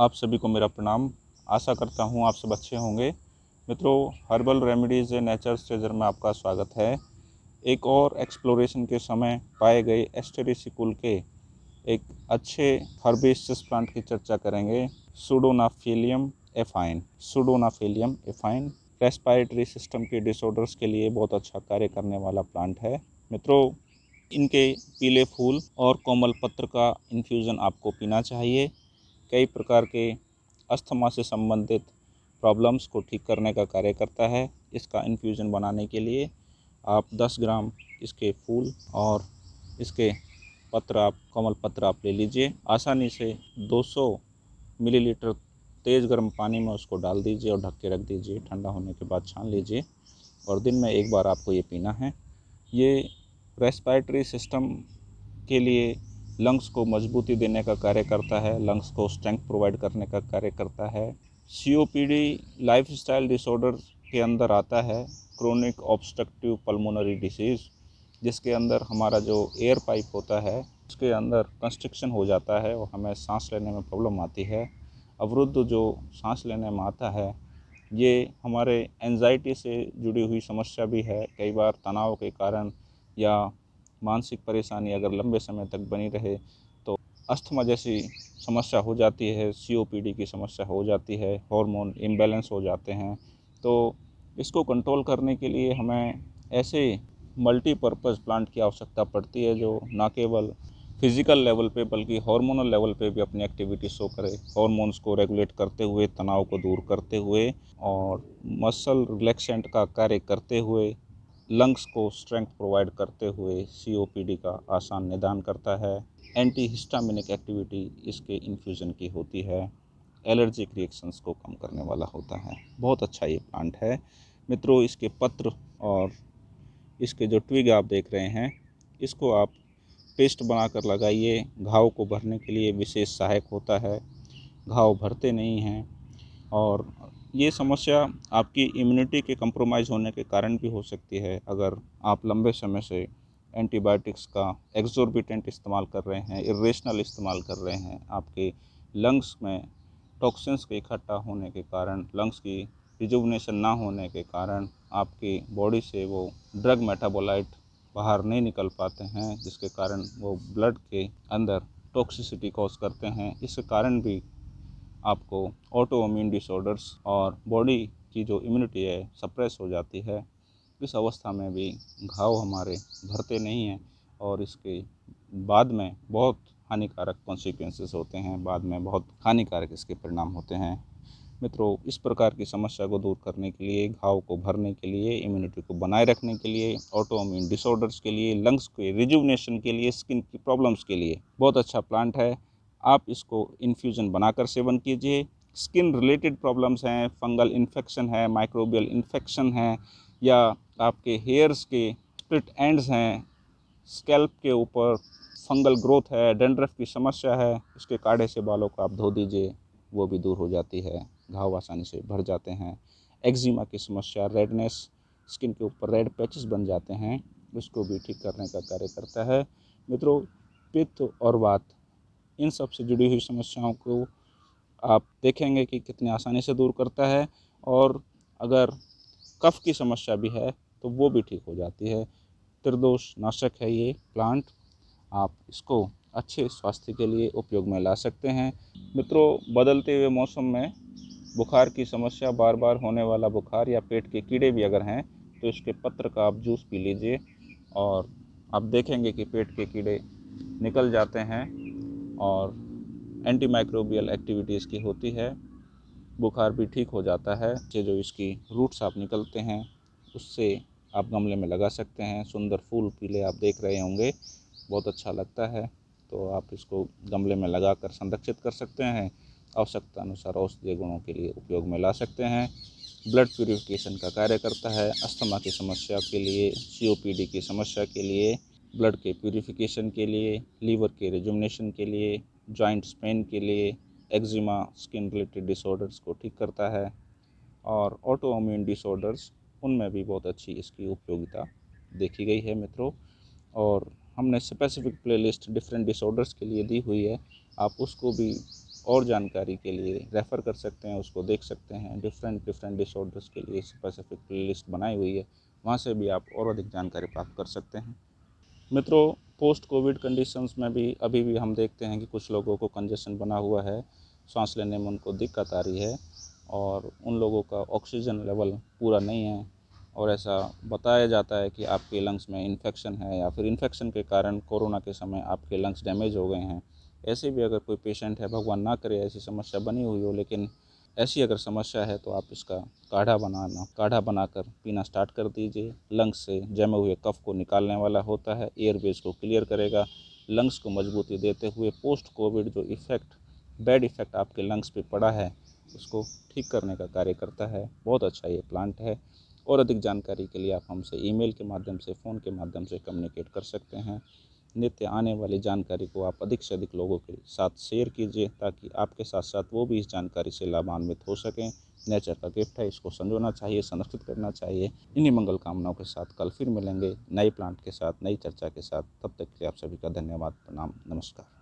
आप सभी को मेरा प्रणाम आशा करता हूँ आप सब अच्छे होंगे मित्रों हर्बल रेमेडीज़ नेचर स्टेजर में आपका स्वागत है एक और एक्सप्लोरेशन के समय पाए गए एस्टेरिसी कुल के एक अच्छे हर्बेसिस प्लांट की चर्चा करेंगे pseudognaphalium affine pseudognaphalium affine respiratory system के डिसऑर्डर्स के लिए बहुत अच्छा कार्य करने वाला प्लांट है मित्रों इनके पीले फूल और कोमल पत्र का इन्फ्यूज़न आपको पीना चाहिए कई प्रकार के अस्थमा से संबंधित प्रॉब्लम्स को ठीक करने का कार्य करता है इसका इन्फ्यूज़न बनाने के लिए आप 10 ग्राम इसके फूल और इसके पत्र आप कमल पत्र आप ले लीजिए आसानी से 200 मिलीलीटर तेज़ गर्म पानी में उसको डाल दीजिए और ढक के रख दीजिए ठंडा होने के बाद छान लीजिए और दिन में एक बार आपको ये पीना है ये रेस्पायरेटरी सिस्टम के लिए लंग्स को मजबूती देने का कार्य करता है लंग्स को स्ट्रेंथ प्रोवाइड करने का कार्य करता है सीओपीडी लाइफस्टाइल डिसऑर्डर के अंदर आता है क्रोनिक ऑब्स्ट्रक्टिव पल्मोनरी डिसीज़ जिसके अंदर हमारा जो एयर पाइप होता है उसके अंदर कंस्ट्रक्शन हो जाता है और हमें सांस लेने में प्रॉब्लम आती है अवरुद्ध जो सांस लेने में आता है ये हमारे एनजाइटी से जुड़ी हुई समस्या भी है कई बार तनाव के कारण या मानसिक परेशानी अगर लंबे समय तक बनी रहे तो अस्थमा जैसी समस्या हो जाती है सीओपीडी की समस्या हो जाती है हार्मोन इम्बैलेंस हो जाते हैं तो इसको कंट्रोल करने के लिए हमें ऐसे मल्टीपर्पज़ प्लांट की आवश्यकता पड़ती है जो ना केवल फिज़िकल लेवल पे बल्कि हार्मोनल लेवल पे भी अपनी एक्टिविटी शो करे हार्मोन्स को रेगुलेट करते हुए तनाव को दूर करते हुए और मसल रिलैक्सेंट का कार्य करते हुए लंग्स को स्ट्रेंथ प्रोवाइड करते हुए सीओपीडी का आसान निदान करता है एंटी हिस्टामिनिक एक्टिविटी इसके इन्फ्यूज़न की होती है एलर्जिक रिएक्शंस को कम करने वाला होता है बहुत अच्छा ये प्लांट है मित्रों इसके पत्र और इसके जो ट्विग आप देख रहे हैं इसको आप पेस्ट बनाकर लगाइए घाव को भरने के लिए विशेष सहायक होता है घाव भरते नहीं हैं और ये समस्या आपकी इम्यूनिटी के कंप्रोमाइज़ होने के कारण भी हो सकती है अगर आप लंबे समय से एंटीबायोटिक्स का एक्जोर्बिटेंट इस्तेमाल कर रहे हैं इरेशनल इस्तेमाल कर रहे हैं आपके लंग्स में टॉक्सिन्स के इकट्ठा होने के कारण लंग्स की रिजुवनेशन ना होने के कारण आपकी बॉडी से वो ड्रग मेटाबोलाइट बाहर नहीं निकल पाते हैं जिसके कारण वो ब्लड के अंदर टॉक्सिसिटी कॉज करते हैं इस कारण भी आपको ऑटो इम्यून डिसऑर्डर्स और बॉडी की जो इम्यूनिटी है सप्रेस हो जाती है इस अवस्था में भी घाव हमारे भरते नहीं हैं और इसके बाद में बहुत हानिकारक कॉन्सिक्वेंसेस होते हैं बाद में बहुत हानिकारक इसके परिणाम होते हैं मित्रों इस प्रकार की समस्या को दूर करने के लिए घाव को भरने के लिए इम्यूनिटी को बनाए रखने के लिए ऑटो इम्यून डिसऑर्डर्स के लिए लंग्स के रिजुवनेशन के लिए स्किन की प्रॉब्लम्स के लिए बहुत अच्छा प्लांट है आप इसको इन्फ्यूज़न बनाकर सेवन कीजिए स्किन रिलेटेड प्रॉब्लम्स हैं फंगल इन्फेक्शन है माइक्रोबियल इन्फेक्शन है या आपके हेयर्स के स्प्लिट एंड्स हैं स्कैल्प के ऊपर फंगल ग्रोथ है डेंड्रफ की समस्या है इसके काढ़े से बालों को आप धो दीजिए वो भी दूर हो जाती है घाव आसानी से भर जाते हैं एक्जिमा की समस्या रेडनेस स्किन के ऊपर रेड पैचेस बन जाते हैं उसको भी ठीक करने का कार्य करता है मित्रों पित्त और वात इन सब से जुड़ी हुई समस्याओं को आप देखेंगे कि कितने आसानी से दूर करता है और अगर कफ की समस्या भी है तो वो भी ठीक हो जाती है त्रिदोष नाशक है ये प्लांट आप इसको अच्छे स्वास्थ्य के लिए उपयोग में ला सकते हैं मित्रों बदलते हुए मौसम में बुखार की समस्या बार बार होने वाला बुखार या पेट के कीड़े भी अगर हैं तो इसके पत्र का आप जूस पी लीजिए और आप देखेंगे कि पेट के कीड़े निकल जाते हैं और एंटी माइक्रोबियल एक्टिविटीज़ की होती है बुखार भी ठीक हो जाता है से जो इसकी रूट्स आप निकलते हैं उससे आप गमले में लगा सकते हैं सुंदर फूल पीले आप देख रहे होंगे बहुत अच्छा लगता है तो आप इसको गमले में लगा कर संरक्षित कर सकते हैं आवश्यकता अनुसार औषधीय गुणों के लिए उपयोग में ला सकते हैं ब्लड प्योरीफिकेशन का कार्य करता है अस्थमा की समस्या के लिए सी की समस्या के लिए ब्लड के प्योरीफिकेशन के लिए लीवर के रिजुमनेशन के लिए जॉइंट पेन के लिए एक्जिमा स्किन रिलेटेड डिसऑर्डर्स को ठीक करता है और ऑटो अम्यून डिसऑर्डर्स उनमें भी बहुत अच्छी इसकी उपयोगिता देखी गई है मित्रों और हमने स्पेसिफिक प्लेलिस्ट डिफरेंट डिसऑर्डर्स के लिए दी हुई है आप उसको भी और जानकारी के लिए रेफ़र कर सकते हैं उसको देख सकते हैं डिफरेंट डिफरेंट डिसऑर्डर्स के लिए स्पेसिफिक प्ले बनाई हुई है वहाँ से भी आप और अधिक जानकारी प्राप्त कर सकते हैं मित्रों पोस्ट कोविड कंडीशंस में भी अभी भी हम देखते हैं कि कुछ लोगों को कंजेशन बना हुआ है सांस लेने में उनको दिक्कत आ रही है और उन लोगों का ऑक्सीजन लेवल पूरा नहीं है और ऐसा बताया जाता है कि आपके लंग्स में इन्फेक्शन है या फिर इन्फेक्शन के कारण कोरोना के समय आपके लंग्स डैमेज हो गए हैं ऐसे भी अगर कोई पेशेंट है भगवान ना करे ऐसी समस्या बनी हुई हो लेकिन ऐसी अगर समस्या है तो आप इसका काढ़ा बनाना काढ़ा बनाकर पीना स्टार्ट कर दीजिए लंग्स से जमे हुए कफ को निकालने वाला होता है एयरवेज को क्लियर करेगा लंग्स को मजबूती देते हुए पोस्ट कोविड जो इफ़ेक्ट बैड इफ़ेक्ट आपके लंग्स पे पड़ा है उसको ठीक करने का कार्य करता है बहुत अच्छा ये प्लांट है और अधिक जानकारी के लिए आप हमसे ईमेल के माध्यम से फ़ोन के माध्यम से कम्युनिकेट कर सकते हैं नित्य आने वाली जानकारी को आप अधिक से अधिक लोगों के साथ शेयर कीजिए ताकि आपके साथ साथ वो भी इस जानकारी से लाभान्वित हो सकें नेचर का गिफ्ट है इसको संजोना चाहिए संरक्षित करना चाहिए इन्हीं मंगल कामनाओं के साथ कल फिर मिलेंगे नए प्लांट के साथ नई चर्चा के साथ तब तक के लिए आप सभी का धन्यवाद प्रणाम नमस्कार